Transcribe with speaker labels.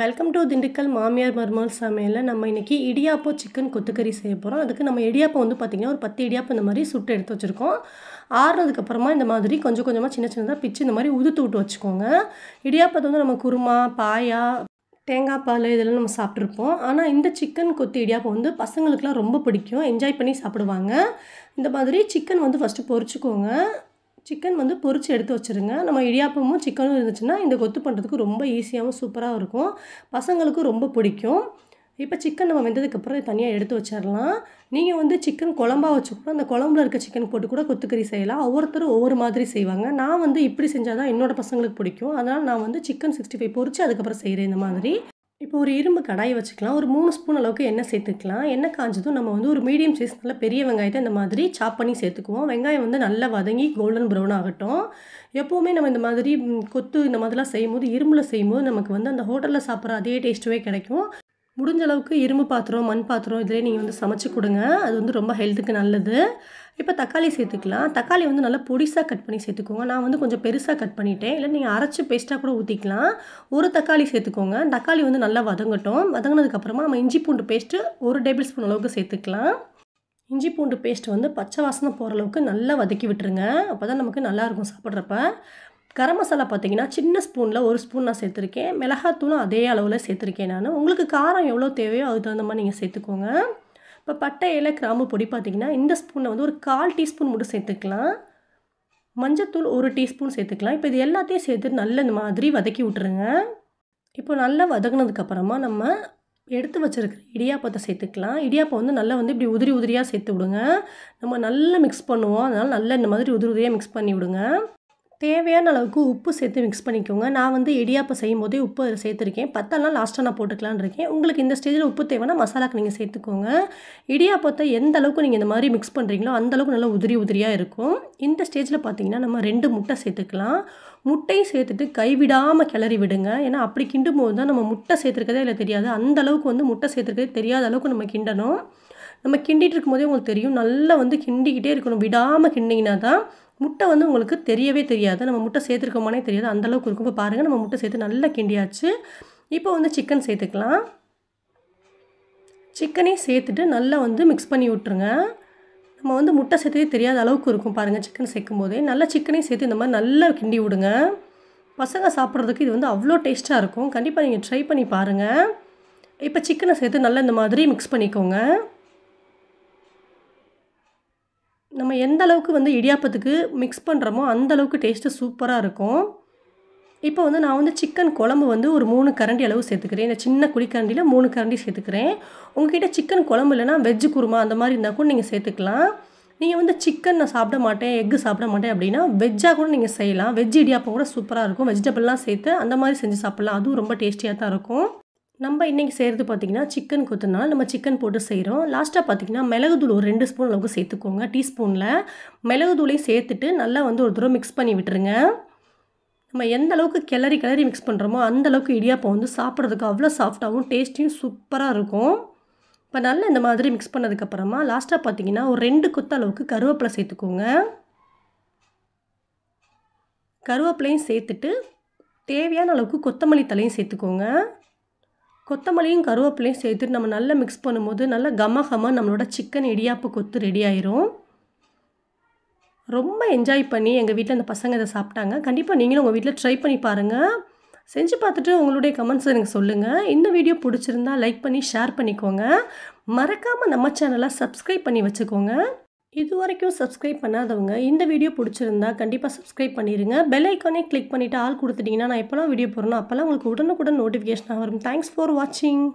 Speaker 1: welcome to Dindigul மாமியார் மருமல் சமையலில் நம்ம இன்றைக்கி இடியாப்போ சிக்கன் கொத்துக்கறி செய்ய போகிறோம் அதுக்கு நம்ம இடியாப்பம் வந்து பார்த்திங்கன்னா ஒரு பத்து இடியாப்பம் இந்த மாதிரி சுட்டு எடுத்து வச்சுருக்கோம் ஆறுனதுக்கப்புறமா இந்த மாதிரி கொஞ்சம் கொஞ்சமாக சின்ன சின்னதாக பிச்சு இந்த மாதிரி உதுத்து விட்டு வச்சுக்கோங்க இடியாப்பத்தை வந்து நம்ம குருமா பாயா தேங்காய் பால் இதெல்லாம் நம்ம சாப்பிட்ருப்போம் ஆனால் இந்த சிக்கன் கொத்து இடியாப்பம் வந்து பசங்களுக்குலாம் ரொம்ப பிடிக்கும் என்ஜாய் பண்ணி சாப்பிடுவாங்க இந்த மாதிரி சிக்கன் வந்து ஃபஸ்ட்டு பொறிச்சிக்கோங்க சிக்கன் வந்து பொறிச்சு எடுத்து வச்சுருங்க நம்ம இடியாப்பமும் சிக்கனும் இருந்துச்சுன்னா இந்த கொத்து பண்ணுறதுக்கு ரொம்ப ஈஸியாகவும் சூப்பராக இருக்கும் பசங்களுக்கும் ரொம்ப பிடிக்கும் இப்போ சிக்கன் நம்ம வெந்ததுக்கப்புறம் தனியாக எடுத்து வச்சிடலாம் நீங்கள் வந்து சிக்கன் குழம்பா வச்சு கூட அந்த குழம்புல இருக்க சிக்கன் போட்டு கூட கொத்துக்கறி செய்யலாம் ஒவ்வொருத்தரும் ஒவ்வொரு மாதிரி செய்வாங்க நான் வந்து இப்படி செஞ்சால் தான் என்னோடய பசங்களுக்கு பிடிக்கும் அதனால் நான் வந்து சிக்கன் சிக்ஸ்டி ஃபைவ் பொறிச்சு அதுக்கப்புறம் செய்கிறேன் இந்த மாதிரி இப்போ ஒரு இரும்பு கடாயை வச்சுக்கலாம் ஒரு மூணு ஸ்பூன் அளவுக்கு எண்ணெய் சேர்த்துக்கலாம் எண்ணெய் காஞ்சதும் நம்ம வந்து ஒரு மீடியம் சைஸ் நல்ல பெரிய வெங்காயத்தை இந்த மாதிரி சாப் பண்ணி சேர்த்துக்குவோம் வெங்காயம் வந்து நல்லா வதங்கி கோல்டன் ப்ரௌன் ஆகட்டும் எப்போவுமே நம்ம இந்த மாதிரி கொத்து இந்த மாதிரிலாம் செய்யும்போது இரும்பில் செய்யும்போது நமக்கு வந்து அந்த ஹோட்டலில் சாப்பிட்ற அதே டேஸ்ட்டுவே கிடைக்கும் முடிஞ்ச அளவுக்கு இரும்பு பாத்திரம் மண் பாத்திரம் இதிலே நீங்கள் வந்து சமைச்சு கொடுங்க அது வந்து ரொம்ப ஹெல்த்துக்கு நல்லது இப்போ தக்காளி சேர்த்துக்கலாம் தக்காளி வந்து நல்லா பொடிசாக கட் பண்ணி சேர்த்துக்கோங்க நான் வந்து கொஞ்சம் பெருசாக கட் பண்ணிட்டேன் இல்லை நீங்கள் அரைச்சி பேஸ்ட்டாக கூட ஊற்றிக்கலாம் ஒரு தக்காளி சேர்த்துக்கோங்க தக்காளி வந்து நல்லா வதங்கட்டும் வதங்கினதுக்கப்புறமா நம்ம இஞ்சி பூண்டு பேஸ்ட்டு ஒரு டேபிள் ஸ்பூன் அளவுக்கு சேர்த்துக்கலாம் இஞ்சி பூண்டு பேஸ்ட் வந்து பச்சை வாசனை போகிற அளவுக்கு நல்லா வதக்கி விட்டுருங்க அப்போ தான் நமக்கு நல்லாயிருக்கும் சாப்பிட்றப்ப கரம் மசாலா பார்த்தீங்கன்னா சின்ன ஸ்பூனில் ஒரு ஸ்பூன் நான் சேர்த்துருக்கேன் மிளகாத்தூளும் அதே அளவில் சேர்த்துருக்கேன் நான் உங்களுக்கு காரம் எவ்வளோ தேவையோ அதுக்கு தகுந்த மாதிரி நீங்கள் சேர்த்துக்கோங்க இப்போ பட்டை இலை கிராம்பு பொடி பார்த்திங்கன்னா இந்த ஸ்பூனை வந்து ஒரு கால் டீஸ்பூன் மட்டும் சேர்த்துக்கலாம் மஞ்சத்தூள் ஒரு டீஸ்பூன் சேர்த்துக்கலாம் இப்போ இது எல்லாத்தையும் சேர்த்து நல்ல இந்த மாதிரி வதக்கி விட்ருங்க இப்போ நல்லா வதங்கினதுக்கப்புறமா நம்ம எடுத்து வச்சுருக்கிற இடியாப்பத்தை சேர்த்துக்கலாம் இடியாப்பம் வந்து நல்லா வந்து இப்படி உதிரி உதிரியாக சேர்த்து விடுங்க நம்ம நல்லா மிக்ஸ் பண்ணுவோம் அதனால் நல்லா இந்த மாதிரி உதிரி உதிரியாக மிக்ஸ் பண்ணி விடுங்க தேவையான அளவுக்கு உப்பு சேர்த்து மிக்ஸ் பண்ணிக்கோங்க நான் வந்து இடியாப்பம் செய்யும் போதே உப்பு அதில் சேர்த்துருக்கேன் பத்தாலாம் லாஸ்ட்டாக நான் போட்டுக்கலான் இருக்கேன் உங்களுக்கு இந்த ஸ்டேஜில் உப்பு தேவைன்னா மசாலாக்கு நீங்கள் சேர்த்துக்கோங்க இடியாப்பத்தை எந்த அளவுக்கு நீங்கள் இந்த மாதிரி மிக்ஸ் பண்ணுறீங்களோ அந்தளவுக்கு நல்லா உதிரி உதிரியாக இருக்கும் இந்த ஸ்டேஜில் பார்த்தீங்கன்னா நம்ம ரெண்டு முட்டை சேர்த்துக்கலாம் முட்டையும் சேர்த்துட்டு கைவிடாமல் கிளறி விடுங்க ஏன்னா அப்படி கிண்டும் போது தான் நம்ம முட்டை சேர்த்துருக்கதே இல்லை தெரியாது அந்த அளவுக்கு வந்து முட்டை சேர்த்துருக்கதே தெரியாத அளவுக்கு நம்ம கிண்டணும் நம்ம கிண்டிகிட்டு இருக்கும்போதே உங்களுக்கு தெரியும் நல்லா வந்து கிண்டிக்கிட்டே இருக்கணும் விடாமல் கிண்டிங்கன்னா தான் முட்டை வந்து உங்களுக்கு தெரியவே தெரியாது நம்ம முட்டை சேர்த்துருக்கோமானே தெரியாது அந்தளவுக்கு இருக்கும் இப்போ பாருங்கள் நம்ம முட்டை சேர்த்து நல்லா கிண்டியாச்சு இப்போ வந்து சிக்கன் சேர்த்துக்கலாம் சிக்கனையும் சேர்த்துட்டு நல்லா வந்து மிக்ஸ் பண்ணி விட்ருங்க நம்ம வந்து முட்டை சேர்த்ததே தெரியாத அளவுக்கு இருக்கும் பாருங்கள் சிக்கன் சேர்க்கும் போதே நல்லா சிக்கனையும் சேர்த்து இந்த மாதிரி நல்லா கிண்டி விடுங்க பசங்க சாப்பிட்றதுக்கு இது வந்து அவ்வளோ டேஸ்ட்டாக இருக்கும் கண்டிப்பாக நீங்கள் ட்ரை பண்ணி பாருங்கள் இப்போ சிக்கனை சேர்த்து நல்லா இந்த மாதிரி மிக்ஸ் பண்ணிக்கோங்க நம்ம எந்த அளவுக்கு வந்து இடியாப்பத்துக்கு மிக்ஸ் பண்ணுறோமோ அந்தளவுக்கு டேஸ்ட்டு சூப்பராக இருக்கும் இப்போ வந்து நான் வந்து சிக்கன் குழம்பு வந்து ஒரு மூணு கரண்டி அளவு சேர்த்துக்கிறேன் இந்த சின்ன குழிக்கரண்டியில் மூணு கரண்டி சேர்த்துக்கிறேன் உங்ககிட்ட சிக்கன் குழம்பு இல்லைனா வெஜ்ஜு குருமா அந்த மாதிரி இருந்தால் கூட நீங்கள் சேர்த்துக்கலாம் நீங்கள் வந்து சிக்கன் நான் சாப்பிட மாட்டேன் எக்கு சாப்பிட மாட்டேன் அப்படின்னா வெஜ்ஜாக கூட நீங்கள் செய்யலாம் வெஜ் இடியாப்பம் கூட சூப்பராக இருக்கும் வெஜிடபிள்லாம் சேர்த்து அந்த மாதிரி செஞ்சு சாப்பிட்லாம் அதுவும் ரொம்ப டேஸ்டியாக தான் இருக்கும் நம்ம இன்றைக்கி செய்கிறது பார்த்திங்கன்னா சிக்கன் கொத்துனால நம்ம சிக்கன் போட்டு செய்கிறோம் லாஸ்ட்டாக பார்த்திங்கன்னா மிளகுத்தூள் ஒரு ரெண்டு ஸ்பூன் அளவுக்கு சேர்த்துக்கோங்க டீஸ்பூனில் மிளகுத்தூளையும் சேர்த்துட்டு நல்லா வந்து ஒரு தூரம் மிக்ஸ் பண்ணி விட்டுருங்க நம்ம எந்த அளவுக்கு கிளறி கிளறி மிக்ஸ் பண்ணுறோமோ அந்த அளவுக்கு இடியாப்பம் வந்து சாப்பிட்றதுக்கு அவ்வளோ சாஃப்டாகவும் டேஸ்ட்டியும் சூப்பராக இருக்கும் இப்போ நல்லா இந்த மாதிரி மிக்ஸ் பண்ணதுக்கப்புறமா லாஸ்ட்டாக பார்த்திங்கன்னா ஒரு ரெண்டு கொத்த அளவுக்கு கருவேப்பிலை சேர்த்துக்கோங்க கருவேப்பிலையும் சேர்த்துட்டு தேவையான அளவுக்கு கொத்தமல்லி தலையும் சேர்த்துக்கோங்க கொத்தமல்லியும் கருவேப்பிலையும் சேர்த்து நம்ம நல்லா மிக்ஸ் பண்ணும்போது நல்லா கமகமாக நம்மளோட சிக்கன் இடியாப்பு கொத்து ரெடி ஆயிரும் ரொம்ப என்ஜாய் பண்ணி எங்கள் வீட்டில் அந்த பசங்க இதை சாப்பிட்டாங்க கண்டிப்பாக நீங்களும் உங்கள் வீட்டில் ட்ரை பண்ணி பாருங்கள் செஞ்சு பார்த்துட்டு உங்களுடைய கமெண்ட்ஸ் எனக்கு சொல்லுங்கள் இந்த வீடியோ பிடிச்சிருந்தா லைக் பண்ணி ஷேர் பண்ணிக்கோங்க மறக்காமல் நம்ம சேனலை சப்ஸ்கிரைப் பண்ணி வச்சுக்கோங்க இது வரைக்கும் சப்ஸ்கிரைப் பண்ணாதவங்க இந்த வீடியோ பிடிச்சிருந்தா கண்டிப்பாக சப்ஸ்கிரைப் பண்ணிடுங்க பெல் ஐக்கானே கிளிக் பண்ணிவிட்டு ஆள் கொடுத்துட்டிங்கன்னா நான் எப்போலாம் வீடியோ போகிறேனோ அப்போல்லாம் உங்களுக்கு உடனுக்குடன் நோட்டிஃபிகேஷன் வரும் தேங்க்ஸ் ஃபார் வாட்சிங்